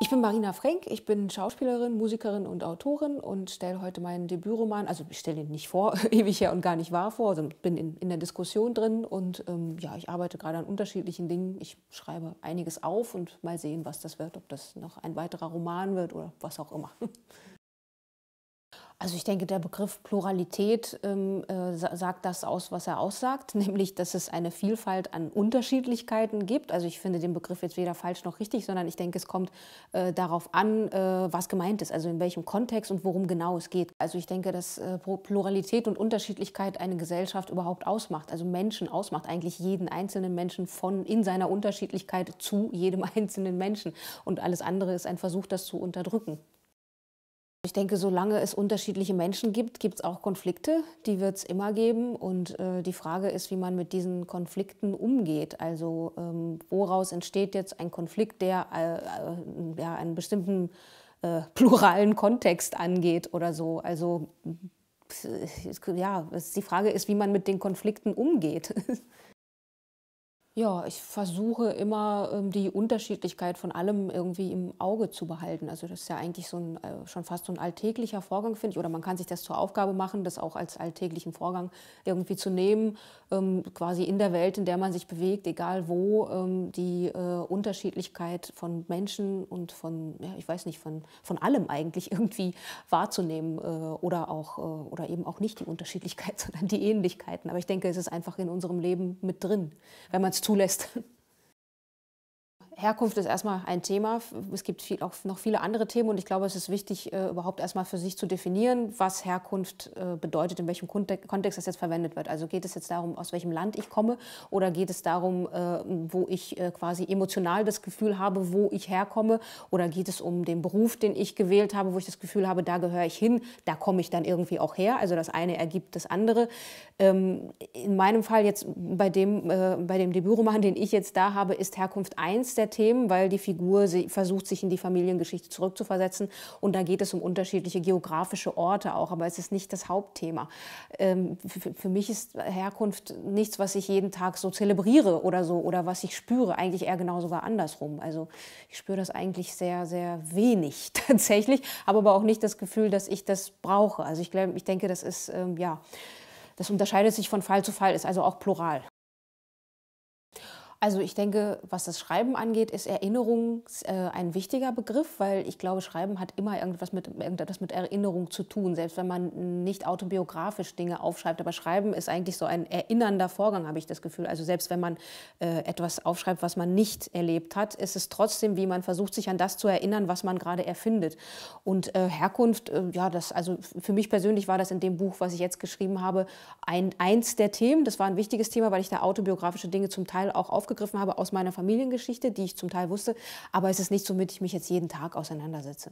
Ich bin Marina Frenk, ich bin Schauspielerin, Musikerin und Autorin und stelle heute meinen Debütroman, also ich stelle ihn nicht vor, ewig her und gar nicht wahr vor, sondern also bin in, in der Diskussion drin und ähm, ja, ich arbeite gerade an unterschiedlichen Dingen. Ich schreibe einiges auf und mal sehen, was das wird, ob das noch ein weiterer Roman wird oder was auch immer. Also ich denke, der Begriff Pluralität ähm, äh, sagt das aus, was er aussagt, nämlich dass es eine Vielfalt an Unterschiedlichkeiten gibt. Also ich finde den Begriff jetzt weder falsch noch richtig, sondern ich denke, es kommt äh, darauf an, äh, was gemeint ist, also in welchem Kontext und worum genau es geht. Also ich denke, dass äh, Pluralität und Unterschiedlichkeit eine Gesellschaft überhaupt ausmacht, also Menschen ausmacht, eigentlich jeden einzelnen Menschen von in seiner Unterschiedlichkeit zu jedem einzelnen Menschen. Und alles andere ist ein Versuch, das zu unterdrücken. Ich denke, solange es unterschiedliche Menschen gibt, gibt es auch Konflikte. Die wird es immer geben. Und äh, die Frage ist, wie man mit diesen Konflikten umgeht. Also ähm, woraus entsteht jetzt ein Konflikt, der äh, äh, ja, einen bestimmten äh, pluralen Kontext angeht oder so. Also ja, die Frage ist, wie man mit den Konflikten umgeht. Ja, ich versuche immer ähm, die Unterschiedlichkeit von allem irgendwie im Auge zu behalten. Also das ist ja eigentlich so ein, äh, schon fast so ein alltäglicher Vorgang, finde ich. Oder man kann sich das zur Aufgabe machen, das auch als alltäglichen Vorgang irgendwie zu nehmen, ähm, quasi in der Welt, in der man sich bewegt, egal wo, ähm, die äh, Unterschiedlichkeit von Menschen und von, ja, ich weiß nicht, von, von allem eigentlich irgendwie wahrzunehmen äh, oder auch oder eben auch nicht die Unterschiedlichkeit, sondern die Ähnlichkeiten. Aber ich denke, es ist einfach in unserem Leben mit drin, wenn man es zulässt. Herkunft ist erstmal ein Thema. Es gibt viel, auch noch viele andere Themen und ich glaube, es ist wichtig, äh, überhaupt erstmal für sich zu definieren, was Herkunft äh, bedeutet, in welchem Kontext das jetzt verwendet wird. Also geht es jetzt darum, aus welchem Land ich komme oder geht es darum, äh, wo ich quasi emotional das Gefühl habe, wo ich herkomme oder geht es um den Beruf, den ich gewählt habe, wo ich das Gefühl habe, da gehöre ich hin, da komme ich dann irgendwie auch her. Also das eine ergibt das andere. Ähm, in meinem Fall jetzt bei dem, bei dem Debütroman, den ich jetzt da habe, ist Herkunft eins der der Themen, weil die Figur versucht, sich in die Familiengeschichte zurückzuversetzen. Und da geht es um unterschiedliche geografische Orte auch, aber es ist nicht das Hauptthema. Ähm, für, für mich ist Herkunft nichts, was ich jeden Tag so zelebriere oder so oder was ich spüre. Eigentlich eher genau sogar andersrum. Also ich spüre das eigentlich sehr, sehr wenig tatsächlich, habe aber auch nicht das Gefühl, dass ich das brauche. Also ich, glaub, ich denke, das ist, ähm, ja, das unterscheidet sich von Fall zu Fall, ist also auch plural. Also ich denke, was das Schreiben angeht, ist Erinnerung äh, ein wichtiger Begriff, weil ich glaube, Schreiben hat immer irgendwas mit, irgendetwas mit Erinnerung zu tun, selbst wenn man nicht autobiografisch Dinge aufschreibt. Aber Schreiben ist eigentlich so ein erinnernder Vorgang, habe ich das Gefühl. Also selbst wenn man äh, etwas aufschreibt, was man nicht erlebt hat, ist es trotzdem, wie man versucht, sich an das zu erinnern, was man gerade erfindet. Und äh, Herkunft, äh, ja, das, also für mich persönlich war das in dem Buch, was ich jetzt geschrieben habe, ein, eins der Themen. Das war ein wichtiges Thema, weil ich da autobiografische Dinge zum Teil auch auf aufgegriffen habe aus meiner Familiengeschichte, die ich zum Teil wusste. Aber es ist nicht so, mit ich mich jetzt jeden Tag auseinandersetze.